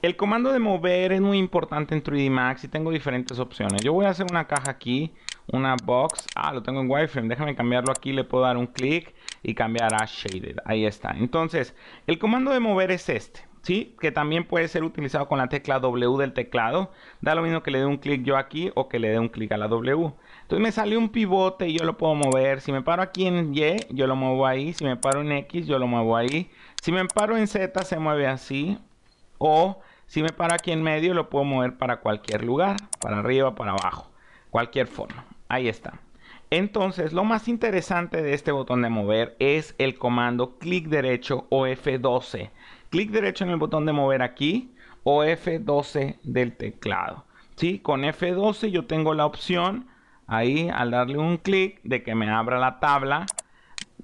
El comando de mover es muy importante en 3D Max y tengo diferentes opciones. Yo voy a hacer una caja aquí, una box. Ah, lo tengo en wireframe. Déjame cambiarlo aquí. Le puedo dar un clic y cambiar a shaded. Ahí está. Entonces, el comando de mover es este. ¿Sí? Que también puede ser utilizado con la tecla W del teclado. Da lo mismo que le dé un clic yo aquí o que le dé un clic a la W. Entonces me sale un pivote y yo lo puedo mover. Si me paro aquí en Y, yo lo muevo ahí. Si me paro en X, yo lo muevo ahí. Si me paro en Z, se mueve así. O si me paro aquí en medio, lo puedo mover para cualquier lugar, para arriba, para abajo, cualquier forma. Ahí está. Entonces, lo más interesante de este botón de mover es el comando clic derecho o F12. Clic derecho en el botón de mover aquí o F12 del teclado. ¿Sí? Con F12 yo tengo la opción ahí al darle un clic de que me abra la tabla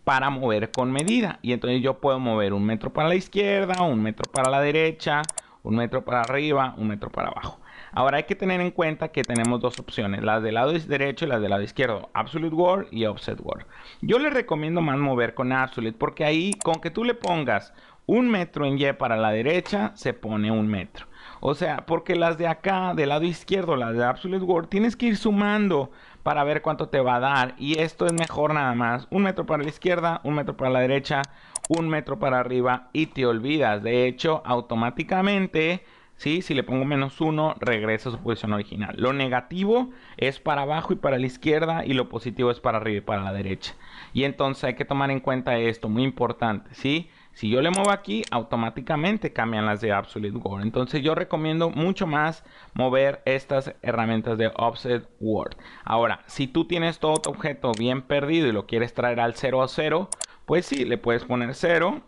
para mover con medida. Y entonces yo puedo mover un metro para la izquierda, un metro para la derecha, un metro para arriba, un metro para abajo. Ahora hay que tener en cuenta que tenemos dos opciones, las del lado derecho y las del lado izquierdo, Absolute World y Offset World Yo les recomiendo más mover con Absolute porque ahí con que tú le pongas un metro en Y para la derecha, se pone un metro. O sea, porque las de acá, del lado izquierdo, las de Absolute World, tienes que ir sumando para ver cuánto te va a dar. Y esto es mejor nada más. Un metro para la izquierda, un metro para la derecha, un metro para arriba y te olvidas. De hecho, automáticamente... ¿sí? Si le pongo menos uno, regresa a su posición original. Lo negativo es para abajo y para la izquierda y lo positivo es para arriba y para la derecha. Y entonces hay que tomar en cuenta esto, muy importante, ¿sí? sí si yo le muevo aquí, automáticamente cambian las de Absolute Word. Entonces yo recomiendo mucho más mover estas herramientas de Offset Word. Ahora, si tú tienes todo tu objeto bien perdido y lo quieres traer al 0 a 0, pues sí, le puedes poner 0,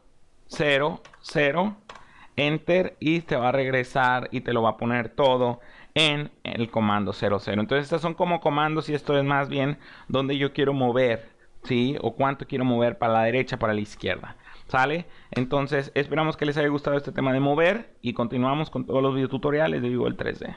0, 0, Enter y te va a regresar y te lo va a poner todo en el comando 00. Entonces estas son como comandos y esto es más bien donde yo quiero mover ¿sí? O cuánto quiero mover para la derecha, para la izquierda. ¿Sale? Entonces, esperamos que les haya gustado este tema de mover y continuamos con todos los videotutoriales de Vivo el 3D.